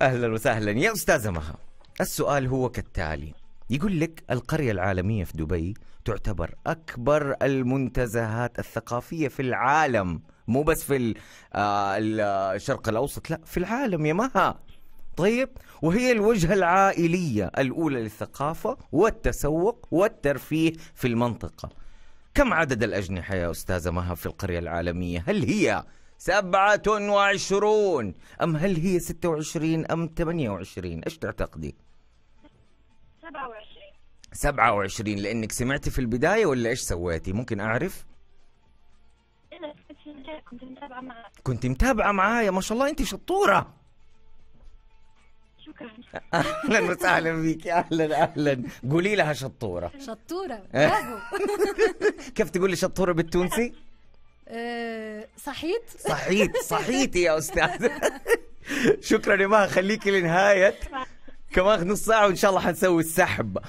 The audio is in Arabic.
اهلا وسهلا يا استاذه مها السؤال هو كالتالي يقول لك القرية العالمية في دبي تعتبر أكبر المنتزهات الثقافية في العالم مو بس في آه، الشرق الأوسط لا في العالم يا مها طيب وهي الوجهة العائلية الأولى للثقافة والتسوق والترفيه في المنطقة كم عدد الأجنحة يا أستاذة مها في القرية العالمية هل هي سبعة وعشرون أم هل هي ستة وعشرين أم ثمانية وعشرين إيش تعتقدي سبعة وعشرين سبعة وعشرين لأنك سمعتي في البداية ولا إيش سويتي ممكن أعرف كنت متابعة كنت متابعة معايا ما شاء الله أنت شطورة شكرا اهلا وسهلا بك اهلا اهلا قولي لها شطوره شطوره إيه؟ برافو كيف تقولي شطوره بالتونسي؟ آه، صحيت صحيت صحيتي يا استاذ شكرا يا مها خليكي لنهايه كمان نص ساعه وان شاء الله حنسوي السحب